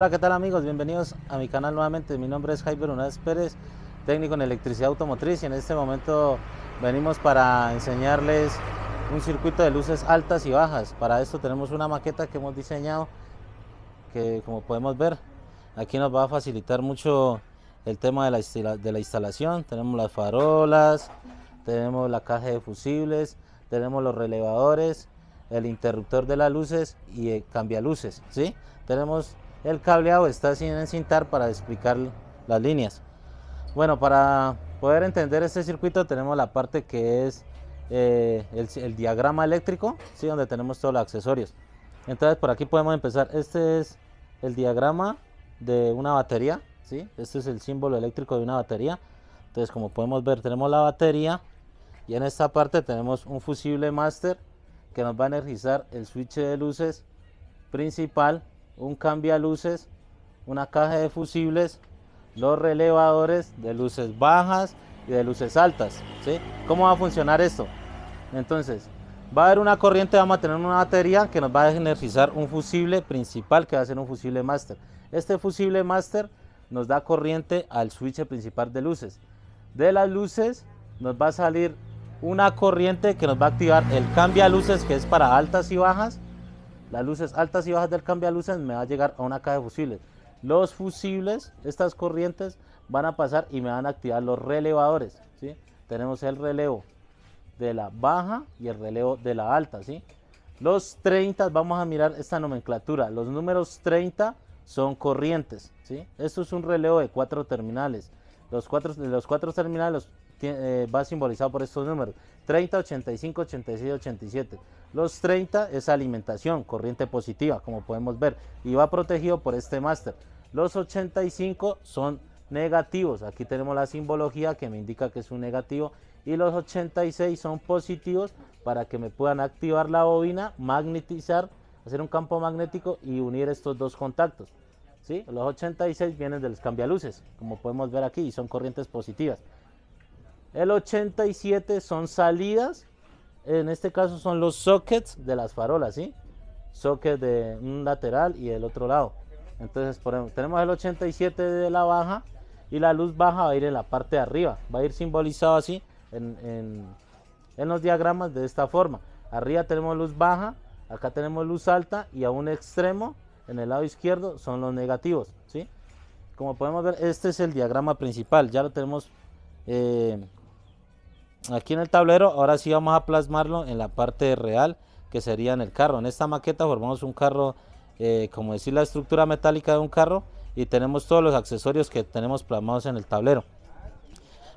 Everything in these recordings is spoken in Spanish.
Hola, ¿qué tal amigos? Bienvenidos a mi canal nuevamente. Mi nombre es Jaime Unáez Pérez, técnico en electricidad automotriz y en este momento venimos para enseñarles un circuito de luces altas y bajas. Para esto tenemos una maqueta que hemos diseñado que como podemos ver aquí nos va a facilitar mucho el tema de la, instalación. Tenemos las farolas, tenemos la caja de fusibles, tenemos los relevadores, el interruptor de las luces y el luces, ¿sí? Tenemos el cableado está sin encintar para explicar las líneas. Bueno, para poder entender este circuito tenemos la parte que es eh, el, diagrama eléctrico, ¿sí? donde tenemos todos los accesorios. Entonces por aquí podemos empezar. Este es el diagrama de una batería. ¿sí? Este es el símbolo eléctrico de una batería. Entonces como podemos ver tenemos la batería y en esta parte tenemos un fusible master que nos va a energizar el switch de luces principal un luces una caja de fusibles, los relevadores de luces bajas y de luces altas. ¿sí? ¿Cómo va a funcionar esto? Entonces, va a haber una corriente, vamos a tener una batería que nos va a energizar un fusible principal que va a ser un fusible master. Este fusible master nos da corriente al switch principal de luces. De las luces nos va a salir una corriente que nos va a activar el cambio a luces que es para altas y bajas las luces altas y bajas del cambio de luces me va a llegar a una caja de fusibles. Los fusibles, estas corrientes, van a pasar y me van a activar los relevadores. ¿sí? Tenemos el relevo de la baja y el relevo de la alta. ¿sí? Los 30, vamos a mirar esta nomenclatura. Los números 30 son corrientes. ¿sí? Esto es un relevo de cuatro terminales. Los cuatro, los cuatro terminales van eh, va simbolizado por estos números. 30, 85, 86, 87. Los 30 es alimentación, corriente positiva, como podemos ver, y va protegido por este máster. Los 85 son negativos, aquí tenemos la simbología que me indica que es un negativo, y los 86 son positivos para que me puedan activar la bobina, magnetizar, hacer un campo magnético y unir estos dos contactos. ¿sí? Los 86 vienen de los cambialuces, como podemos ver aquí, y son corrientes positivas. El 87 son salidas. En este caso son los sockets de las farolas, ¿sí? Socket de un lateral y del otro lado. Entonces tenemos el 87 de la baja y la luz baja va a ir en la parte de arriba. Va a ir simbolizado así en, los diagramas de esta forma. Arriba tenemos luz baja, acá tenemos luz alta y a un extremo en el lado izquierdo son los negativos. ¿sí? Como podemos ver, este es el diagrama principal. Ya lo tenemos eh, aquí en el tablero, ahora sí vamos a plasmarlo en la parte real que sería en el carro. En esta maqueta formamos un carro, eh, como decir la estructura metálica de un carro y tenemos todos los accesorios que tenemos plasmados en el tablero.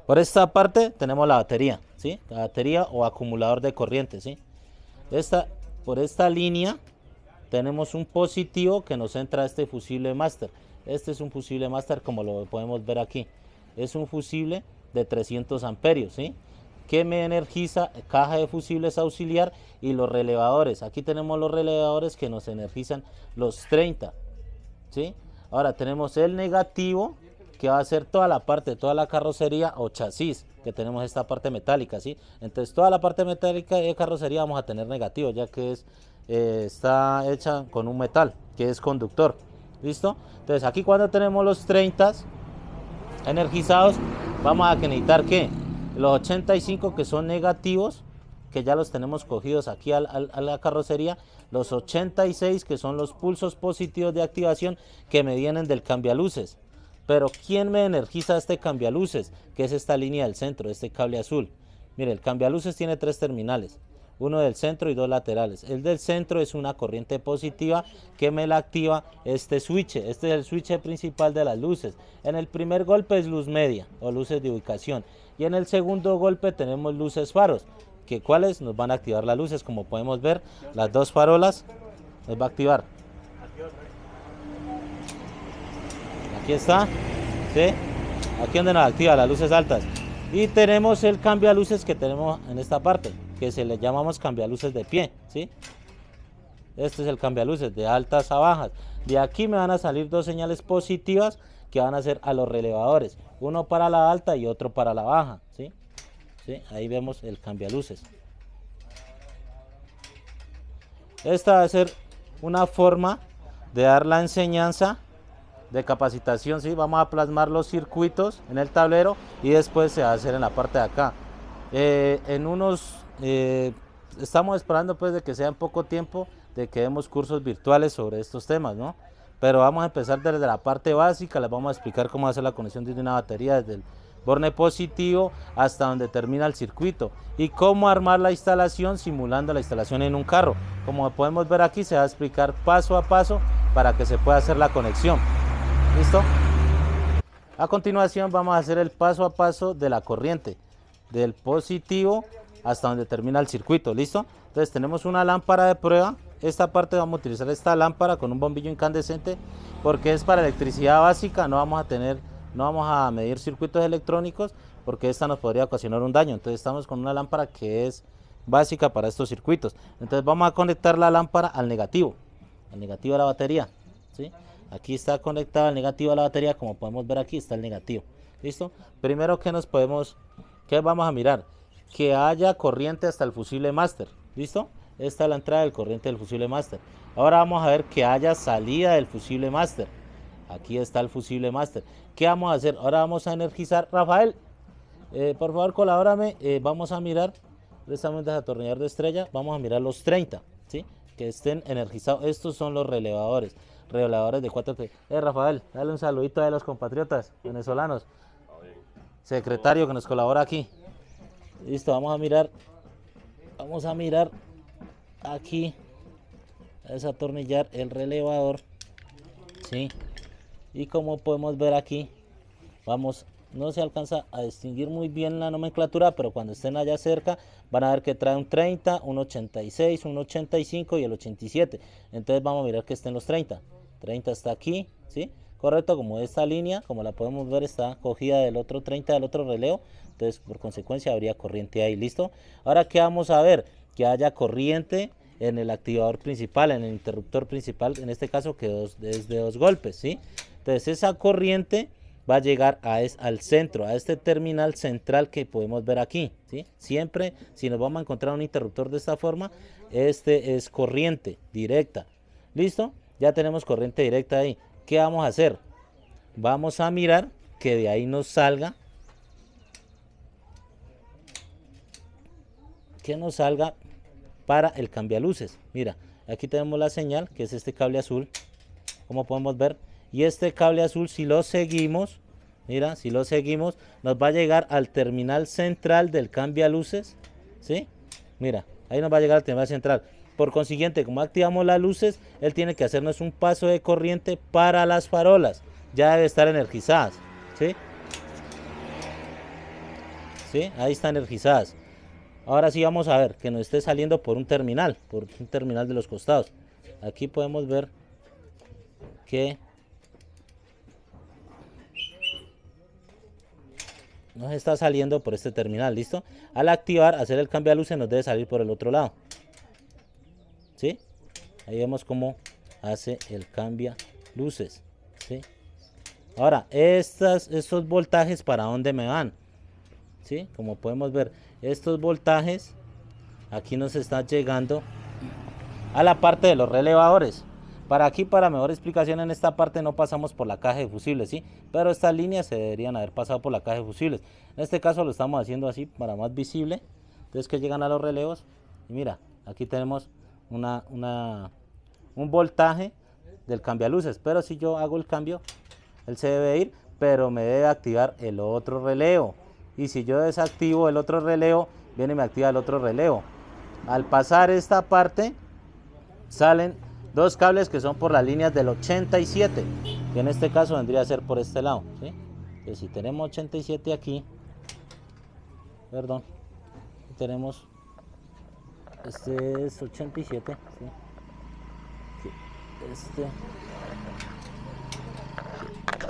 Por esta parte tenemos la batería, ¿sí? La batería o acumulador de corriente, ¿sí? Esta, por esta línea tenemos un positivo que nos entra a este fusible master. Este es un fusible master como lo podemos ver aquí. Es un fusible de 300 amperios, ¿sí? que me energiza caja de fusibles auxiliar y los relevadores. Aquí tenemos los relevadores que nos energizan los 30. ¿sí? Ahora tenemos el negativo que va a ser toda la parte, toda la carrocería o chasis que tenemos esta parte metálica, ¿sí? Entonces toda la parte metálica de carrocería vamos a tener negativo ya que es, eh, está hecha con un metal que es conductor, ¿listo? Entonces aquí cuando tenemos los 30 energizados vamos a necesitar que los 85 que son negativos, que ya los tenemos cogidos aquí a, la carrocería, los 86 que son los pulsos positivos de activación que me vienen del cambialuces. Pero ¿quién me energiza este cambialuces? Que es esta línea del centro, este cable azul. Mire, el cambialuces tiene tres terminales uno del centro y dos laterales. El del centro es una corriente positiva que me la activa este switch. Este es el switch principal de las luces. En el primer golpe es luz media o luces de ubicación. Y en el segundo golpe tenemos luces faros, que cuáles nos van a activar las luces. Como podemos ver, las dos farolas nos va a activar. Aquí está. ¿sí? Aquí donde nos activa las luces altas. Y tenemos el cambio a luces que tenemos en esta parte que se le llamamos cambialuces de pie, ¿sí? Este es el cambialuces de altas a bajas. De aquí me van a salir dos señales positivas que van a ser a los relevadores, uno para la alta y otro para la baja, ¿sí? Ahí vemos el cambialuces. Esta va a ser una forma de dar la enseñanza de capacitación, ¿sí? vamos a plasmar los circuitos en el tablero y después se va a hacer en la parte de acá. Eh, en unos eh, estamos esperando pues de que sea en poco tiempo de que demos cursos virtuales sobre estos temas, ¿no? Pero vamos a empezar desde la parte básica, les vamos a explicar cómo hacer la conexión de una batería desde el borne positivo hasta donde termina el circuito y cómo armar la instalación simulando la instalación en un carro. Como podemos ver aquí se va a explicar paso a paso para que se pueda hacer la conexión. ¿Listo? A continuación vamos a hacer el paso a paso de la corriente del positivo hasta donde termina el circuito, ¿listo? Entonces tenemos una lámpara de prueba, esta parte vamos a utilizar esta lámpara con un bombillo incandescente porque es para electricidad básica, no vamos a tener, no vamos a medir circuitos electrónicos porque esta nos podría ocasionar un daño, entonces estamos con una lámpara que es básica para estos circuitos, entonces vamos a conectar la lámpara al negativo, al negativo de la batería, ¿sí? Aquí está conectado al negativo de la batería, como podemos ver aquí está el negativo, ¿listo? Primero que nos podemos, ¿qué vamos a mirar? que haya corriente hasta el fusible máster ¿Listo? Esta es la entrada del corriente del fusible máster, Ahora vamos a ver que haya salida del fusible máster Aquí está el fusible máster ¿Qué vamos a hacer? Ahora vamos a energizar. Rafael, eh, por favor, colabórame. Eh, vamos a mirar, precisamente desatornillar de estrella, vamos a mirar los 30, ¿sí? Que estén energizados. Estos son los relevadores. Relevadores de 4 Eh, Rafael, dale un saludito a los compatriotas venezolanos. Secretario que nos colabora aquí. Listo, vamos a mirar. Vamos a mirar aquí. A desatornillar el relevador. Sí. Y como podemos ver aquí, vamos, no se alcanza a distinguir muy bien la nomenclatura, pero cuando estén allá cerca van a ver que trae un 30, un 86, un 85 y el 87. Entonces vamos a mirar que estén los 30. 30 está aquí, ¿sí? correcto como esta línea como la podemos ver está cogida del otro 30 del otro releo, entonces por consecuencia habría corriente ahí listo ahora ¿qué vamos a ver que haya corriente en el activador principal en el interruptor principal en este caso que dos, es de dos golpes sí entonces esa corriente va a llegar a es, al centro, a este terminal central que podemos ver aquí. ¿sí? Siempre, si nos vamos a encontrar un interruptor de esta forma, este es corriente directa. ¿Listo? Ya tenemos corriente directa ahí. ¿qué vamos a hacer? Vamos a mirar que de ahí nos salga. Que nos salga para el luces. Mira, aquí tenemos la señal, que es este cable azul. Como podemos ver. Y este cable azul, si lo seguimos, mira, si lo seguimos, nos va a llegar al terminal central del luces, ¿Sí? Mira, ahí nos va a llegar al terminal central. Por consiguiente, como activamos las luces, él tiene que hacernos un paso de corriente para las farolas. Ya debe estar energizadas. ¿sí? Ahí está energizadas. Ahora sí vamos a ver que nos esté saliendo por un terminal, por un terminal de los costados. Aquí podemos ver que nos está saliendo por este terminal, ¿listo? Al activar, hacer el cambio de luces nos debe salir por el otro lado. Ahí vemos cómo hace el cambia luces, Ahora, estos voltajes para dónde me van, ¿sí? Como podemos ver, estos voltajes aquí nos están llegando a la parte de los relevadores. Para aquí, para mejor explicación, en esta parte no pasamos por la caja de fusibles, ¿sí? Pero estas líneas se deberían haber pasado por la caja de fusibles. En este caso lo estamos haciendo así para más visible. Entonces que llegan a los relevos. mira, aquí tenemos una, una, un voltaje del luces pero si yo hago el cambio, él se debe ir, pero me debe activar el otro relevo. Y si yo desactivo el otro relevo, viene y me activa el otro relevo. Al pasar esta parte, salen dos cables que son por las líneas del 87, que en este caso vendría a ser por este lado. ¿sí? si tenemos 87 aquí, perdón, tenemos este es 87, Este.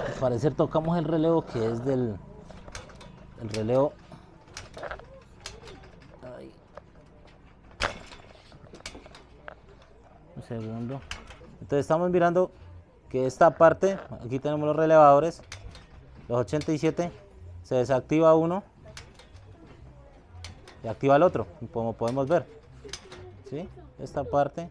Al parecer tocamos el relevo que es del. El relevo. Un segundo. Entonces estamos mirando que esta parte, aquí tenemos los relevadores, los 87, se desactiva uno y activa el otro, como podemos ver. Esta parte,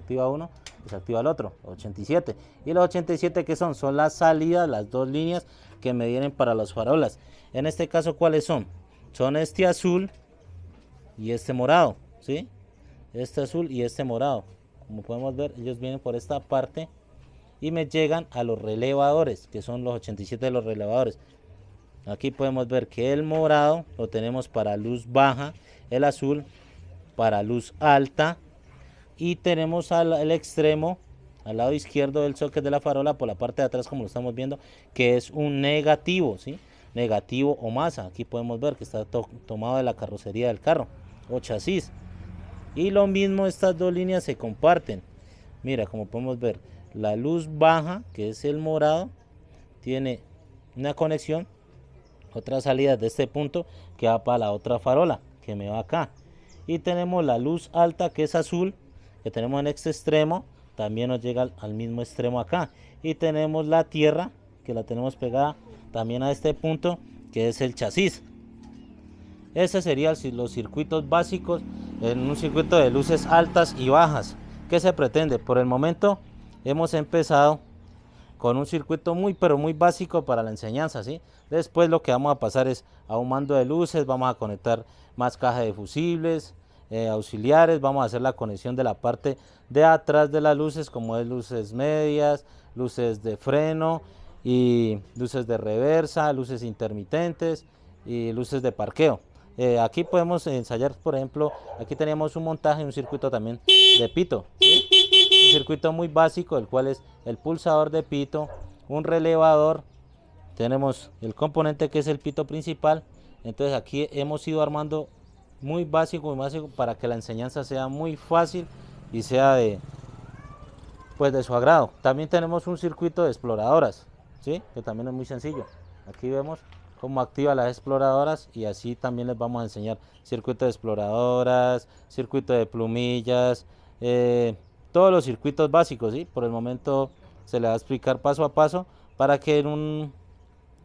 activa uno, desactiva el otro, 87. Y los 87 que son? Son las salidas, las dos líneas que me vienen para las farolas. En este caso, ¿cuáles son? Son este azul y este morado, ¿sí? Este azul y este morado. Como podemos ver, ellos vienen por esta parte y me llegan a los relevadores, que son los 87 de los relevadores. Aquí podemos ver que el morado lo tenemos para luz baja, el azul para luz alta. Y tenemos al, extremo, al lado izquierdo del socket de la farola, por la parte de atrás, como lo estamos viendo, que es un negativo, ¿sí? Negativo o masa. Aquí podemos ver que está tomado de la carrocería del carro o chasis. Y lo mismo, estas dos líneas se comparten. Mira, como podemos ver, la luz baja, que es el morado, tiene una conexión, otra salida de este punto que va para la otra farola, que me va acá y tenemos la luz alta que es azul que tenemos en este extremo también nos llega al, mismo extremo acá y tenemos la tierra que la tenemos pegada también a este punto que es el chasis ese serían los circuitos básicos en un circuito de luces altas y bajas ¿Qué se pretende por el momento hemos empezado con un circuito muy pero muy básico para la enseñanza, ¿sí? Después lo que vamos a pasar es a un mando de luces, vamos a conectar más caja de fusibles, eh, auxiliares, vamos a hacer la conexión de la parte de atrás de las luces, como es luces medias, luces de freno y luces de reversa, luces intermitentes y luces de parqueo. Eh, aquí podemos ensayar, por ejemplo, aquí teníamos un montaje, un circuito también de pito circuito muy básico, el cual es el pulsador de pito, un relevador, tenemos el componente que es el pito principal. Entonces aquí hemos ido armando muy básico, muy básico para que la enseñanza sea muy fácil y sea de pues de su agrado. También tenemos un circuito de exploradoras, ¿sí? que también es muy sencillo. Aquí vemos cómo activa las exploradoras y así también les vamos a enseñar circuito de exploradoras, circuito de plumillas, eh, todos los circuitos básicos, ¿sí? Por el momento se les va a explicar paso a paso para que en un,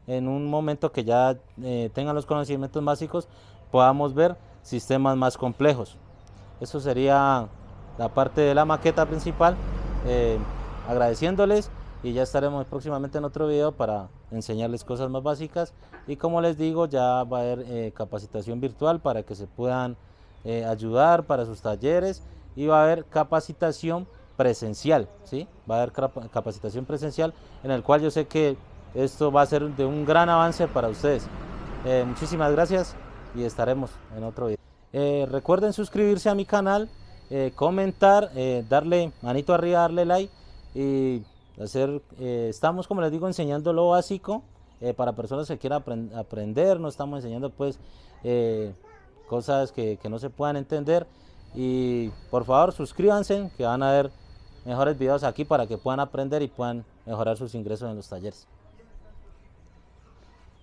en un momento que ya eh, tengan los conocimientos básicos podamos ver sistemas más complejos. Eso sería la parte de la maqueta principal. Eh, agradeciéndoles y ya estaremos próximamente en otro video para enseñarles cosas más básicas y como les digo ya va a haber eh, capacitación virtual para que se puedan ayudar para sus talleres y va a haber capacitación presencial, ¿sí? Va a haber capacitación presencial en el cual yo sé que esto va a ser de un gran avance para ustedes. Eh, muchísimas gracias y estaremos en otro video. Eh, recuerden suscribirse a mi canal, eh, comentar, darle manito arriba, darle like y hacer, estamos como les digo enseñando lo básico para personas que quieran aprender, no estamos enseñando pues cosas que, que no se puedan entender. Y por favor suscríbanse que van a ver mejores videos aquí para que puedan aprender y puedan mejorar sus ingresos en los talleres.